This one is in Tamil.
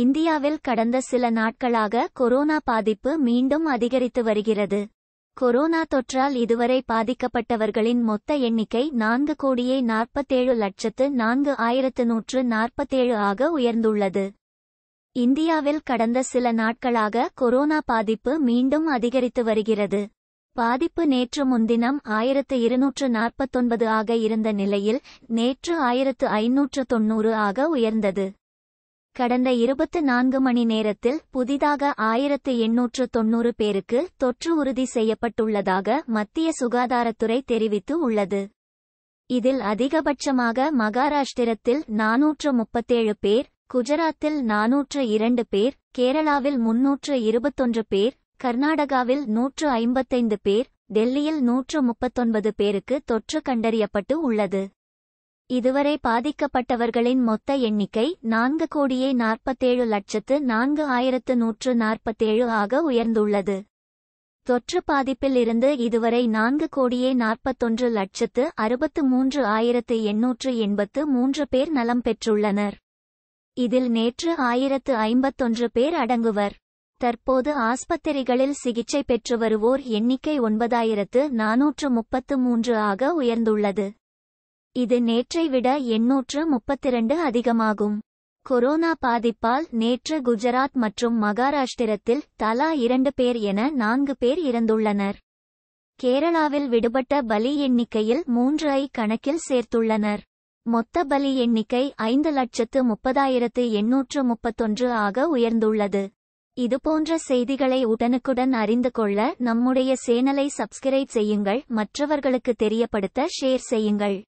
இந்தியாவில் கடந்த சில நாட்களாக கொரோனா பாதிப்பு மீண்டும் அதிகரித்து வருகிறது கொரோனா தொற்றால் இதுவரை பாதிக்கப்பட்டவர்களின் மொத்த எண்ணிக்கை நான்கு கோடியே நாற்பத்தேழு லட்சத்து நான்கு ஆயிரத்து நூற்று நாற்பத்தேழு ஆக உயர்ந்துள்ளது இந்தியாவில் கடந்த சில நாட்களாக கொரோனா பாதிப்பு மீண்டும் அதிகரித்து வருகிறது பாதிப்பு நேற்று முன்தினம் ஆயிரத்து இருநூற்று நாற்பத்தொன்பது ஆக இருந்த நிலையில் நேற்று ஆயிரத்து ஐநூற்று தொன்னூறு ஆக உயர்ந்தது கடந்த இருபத்து நான்கு மணி நேரத்தில் புதிதாக ஆயிரத்து எண்ணூற்று தொன்னூறு பேருக்கு தொற்று உறுதி செய்யப்பட்டுள்ளதாக மத்திய சுகாதாரத்துறை தெரிவித்து உள்ளது இதில் அதிகபட்சமாக மகாராஷ்டிரத்தில் நாநூற்று முப்பத்தேழு பேர் குஜராத்தில் நாநூற்று இரண்டு பேர் கேரளாவில் முன்னூற்று இருபத்தொன்று பேர் கர்நாடகாவில் நூற்று ஐம்பத்தைந்து பேர் டெல்லியில் நூற்று முப்பத்தொன்பது பேருக்கு தொற்று கண்டறியப்பட்டு உள்ளது இதுவரை பாதிக்கப்பட்டவர்களின் மொத்த எண்ணிக்கை நான்கு கோடியே நாற்பத்தேழு லட்சத்து நான்கு ஆயிரத்து நூற்று நாற்பத்தேழு ஆக உயர்ந்துள்ளது தொற்று பாதிப்பில் இருந்து இதுவரை நான்கு கோடியே நாற்பத்தொன்று லட்சத்து அறுபத்து மூன்று ஆயிரத்து எண்ணூற்று எண்பத்து மூன்று பேர் நலம் பெற்றுள்ளனர் இதில் நேற்று ஆயிரத்து ஐம்பத்தொன்று பேர் அடங்குவர் தற்போது ஆஸ்பத்திரிகளில் சிகிச்சை பெற்று வருவோர் எண்ணிக்கை ஒன்பதாயிரத்து நாநூற்று முப்பத்து மூன்று ஆக உயர்ந்துள்ளது இது நேற்றை விட எண்ணூற்று முப்பத்திரண்டு அதிகமாகும் கொரோனா பாதிப்பால் நேற்று குஜராத் மற்றும் மகாராஷ்டிரத்தில் தலா இரண்டு பேர் என நான்கு பேர் இறந்துள்ளனர் கேரளாவில் விடுபட்ட பலி எண்ணிக்கையில் மூன்று ஐ கணக்கில் சேர்த்துள்ளனர் மொத்த பலி எண்ணிக்கை ஐந்து லட்சத்து முப்பதாயிரத்து எண்ணூற்று முப்பத்தொன்று ஆக உயர்ந்துள்ளது இதுபோன்ற செய்திகளை உடனுக்குடன் அறிந்து கொள்ள நம்முடைய சேனலை சப்ஸ்கிரைப் செய்யுங்கள் மற்றவர்களுக்கு தெரியப்படுத்த ஷேர் செய்யுங்கள்